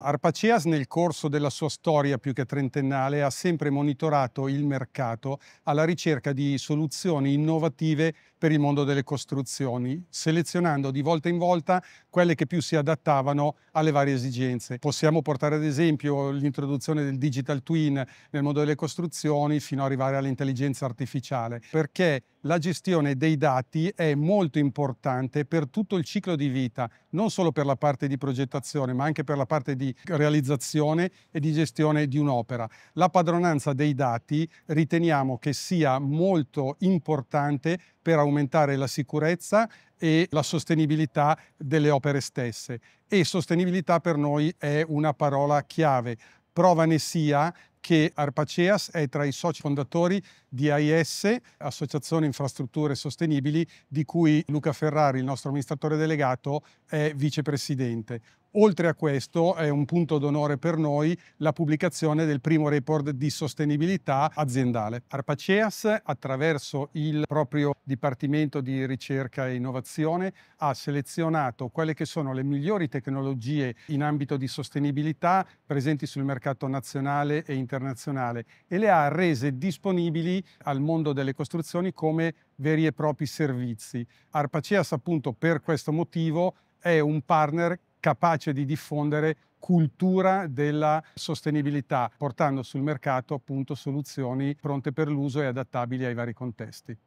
Arpaceas nel corso della sua storia più che trentennale ha sempre monitorato il mercato alla ricerca di soluzioni innovative per il mondo delle costruzioni, selezionando di volta in volta quelle che più si adattavano alle varie esigenze. Possiamo portare ad esempio l'introduzione del digital twin nel mondo delle costruzioni fino ad arrivare all'intelligenza artificiale, perché la gestione dei dati è molto importante per tutto il ciclo di vita, non solo per la parte di progettazione, ma anche per la parte di realizzazione e di gestione di un'opera. La padronanza dei dati riteniamo che sia molto importante per aumentare la sicurezza e la sostenibilità delle opere stesse. E sostenibilità per noi è una parola chiave prova ne sia che Arpaceas è tra i soci fondatori di AIS, Associazione Infrastrutture Sostenibili, di cui Luca Ferrari, il nostro amministratore delegato, è vicepresidente. Oltre a questo è un punto d'onore per noi la pubblicazione del primo report di sostenibilità aziendale. Arpaceas attraverso il proprio Dipartimento di ricerca e innovazione ha selezionato quelle che sono le migliori tecnologie in ambito di sostenibilità presenti sul mercato nazionale e internazionale e le ha rese disponibili al mondo delle costruzioni come veri e propri servizi. Arpaceas appunto per questo motivo è un partner capace di diffondere cultura della sostenibilità, portando sul mercato appunto soluzioni pronte per l'uso e adattabili ai vari contesti.